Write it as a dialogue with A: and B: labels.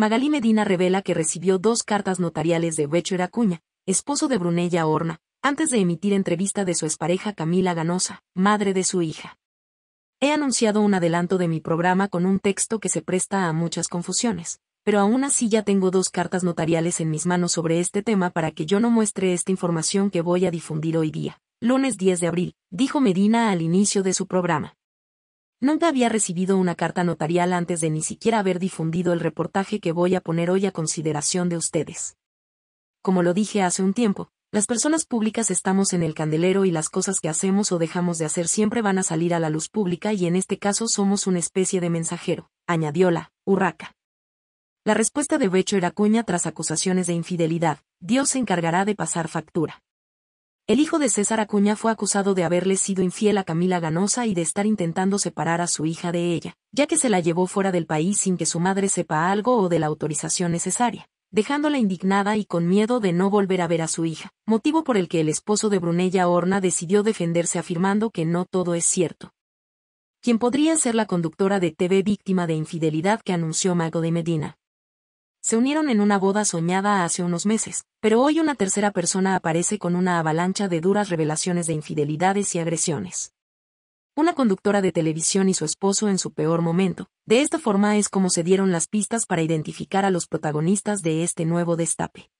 A: Magalí Medina revela que recibió dos cartas notariales de Becho Acuña, esposo de Brunella Horna, antes de emitir entrevista de su expareja Camila Ganosa, madre de su hija. He anunciado un adelanto de mi programa con un texto que se presta a muchas confusiones, pero aún así ya tengo dos cartas notariales en mis manos sobre este tema para que yo no muestre esta información que voy a difundir hoy día, lunes 10 de abril, dijo Medina al inicio de su programa. Nunca había recibido una carta notarial antes de ni siquiera haber difundido el reportaje que voy a poner hoy a consideración de ustedes. Como lo dije hace un tiempo, las personas públicas estamos en el candelero y las cosas que hacemos o dejamos de hacer siempre van a salir a la luz pública y en este caso somos una especie de mensajero, añadió la urraca. La respuesta de Becho era cuña tras acusaciones de infidelidad, Dios se encargará de pasar factura. El hijo de César Acuña fue acusado de haberle sido infiel a Camila Ganosa y de estar intentando separar a su hija de ella, ya que se la llevó fuera del país sin que su madre sepa algo o de la autorización necesaria, dejándola indignada y con miedo de no volver a ver a su hija, motivo por el que el esposo de Brunella Horna decidió defenderse afirmando que no todo es cierto. ¿Quién podría ser la conductora de TV víctima de infidelidad que anunció Mago de Medina, se unieron en una boda soñada hace unos meses, pero hoy una tercera persona aparece con una avalancha de duras revelaciones de infidelidades y agresiones. Una conductora de televisión y su esposo en su peor momento, de esta forma es como se dieron las pistas para identificar a los protagonistas de este nuevo destape.